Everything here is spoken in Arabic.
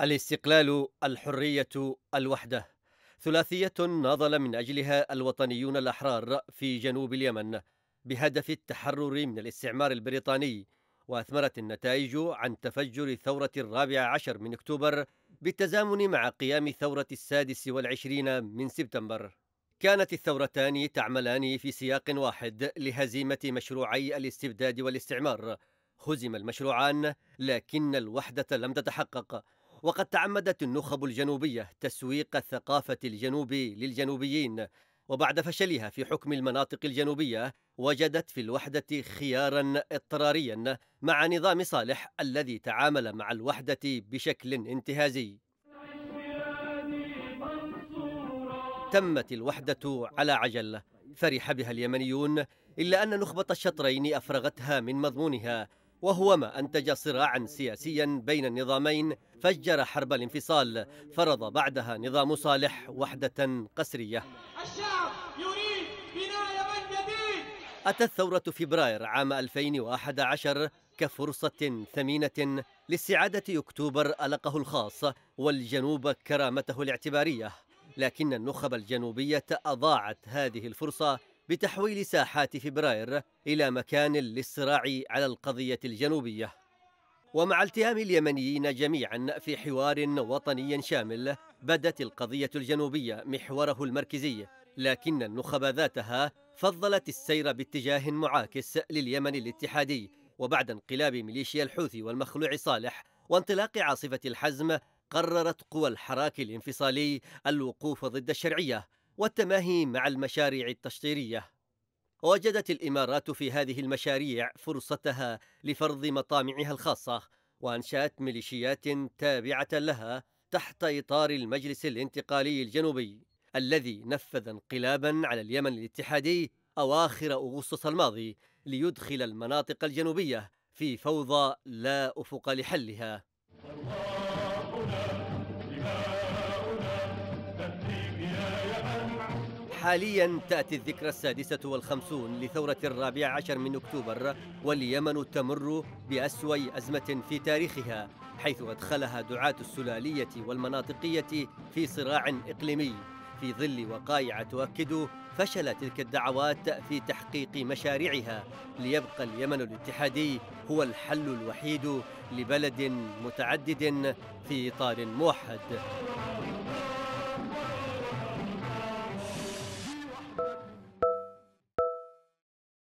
الاستقلال الحرية الوحدة ثلاثية ناضل من أجلها الوطنيون الأحرار في جنوب اليمن بهدف التحرر من الاستعمار البريطاني وأثمرت النتائج عن تفجر ثورة الرابع عشر من أكتوبر بالتزامن مع قيام ثورة السادس والعشرين من سبتمبر كانت الثورتان تعملان في سياق واحد لهزيمة مشروعي الاستبداد والاستعمار هزم المشروعان لكن الوحدة لم تتحقق وقد تعمدت النخب الجنوبية تسويق الثقافة الجنوبي للجنوبيين وبعد فشلها في حكم المناطق الجنوبية وجدت في الوحدة خيارا اضطراريا مع نظام صالح الذي تعامل مع الوحدة بشكل انتهازي تمت الوحدة على عجل فرح بها اليمنيون إلا أن نخبة الشطرين أفرغتها من مضمونها وهو ما أنتج صراعا سياسيا بين النظامين فجر حرب الانفصال فرض بعدها نظام صالح وحدة قسرية الشعب يريد بناء يمن جديد أتى الثورة فبراير عام 2011 كفرصة ثمينة لاستعادة أكتوبر ألقه الخاص والجنوب كرامته الاعتبارية لكن النخب الجنوبية أضاعت هذه الفرصة بتحويل ساحات فبراير إلى مكان للصراع على القضية الجنوبية ومع التهام اليمنيين جميعا في حوار وطني شامل بدت القضية الجنوبية محوره المركزي لكن النخب ذاتها فضلت السير باتجاه معاكس لليمن الاتحادي وبعد انقلاب ميليشيا الحوثي والمخلوع صالح وانطلاق عاصفة الحزم قررت قوى الحراك الانفصالي الوقوف ضد الشرعية والتماهي مع المشاريع التشطيرية وجدت الإمارات في هذه المشاريع فرصتها لفرض مطامعها الخاصة وأنشأت ميليشيات تابعة لها تحت إطار المجلس الانتقالي الجنوبي الذي نفذ انقلابا على اليمن الاتحادي أواخر أغسطس الماضي ليدخل المناطق الجنوبية في فوضى لا أفق لحلها حاليا تأتي الذكرى السادسة والخمسون لثورة الرابع عشر من أكتوبر واليمن تمر بأسوأ أزمة في تاريخها حيث أدخلها دعاة السلالية والمناطقية في صراع إقليمي في ظل وقائع تؤكد فشل تلك الدعوات في تحقيق مشاريعها ليبقى اليمن الاتحادي هو الحل الوحيد لبلد متعدد في إطار موحد